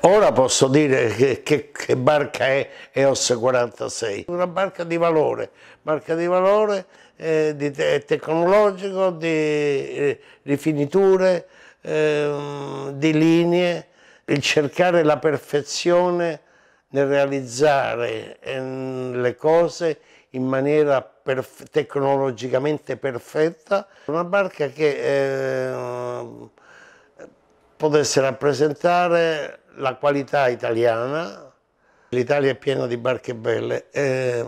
Ora posso dire che, che, che barca è EOS 46, una barca di valore, barca di valore eh, di te tecnologico, di rifiniture, eh, ehm, di linee, il cercare la perfezione nel realizzare ehm, le cose in maniera perf tecnologicamente perfetta, una barca che eh, potesse rappresentare la qualità italiana, l'Italia è piena di barche belle, e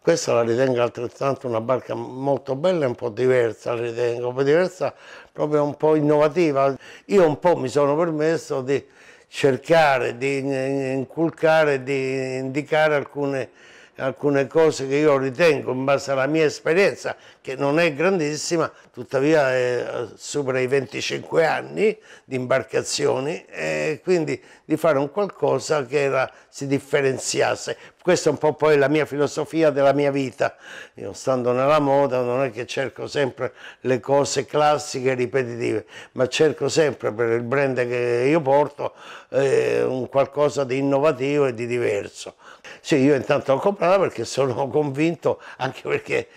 questa la ritengo altrettanto una barca molto bella e un po' diversa, la ritengo, un po' diversa, proprio un po' innovativa. Io un po' mi sono permesso di cercare di inculcare, di indicare alcune alcune cose che io ritengo in base alla mia esperienza che non è grandissima tuttavia eh, supera i 25 anni di imbarcazioni e quindi di fare un qualcosa che era, si differenziasse questa è un po' poi la mia filosofia della mia vita io stando nella moda non è che cerco sempre le cose classiche e ripetitive ma cerco sempre per il brand che io porto eh, un qualcosa di innovativo e di diverso sì io intanto ho comprato parola perché sono convinto, anche perché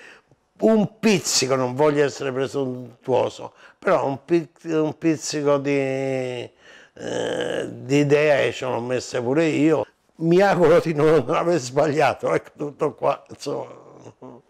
un pizzico, non voglio essere presuntuoso, però un, un pizzico di, eh, di idea e ce l'ho messa pure io. Mi auguro di non aver sbagliato, ecco tutto qua, insomma.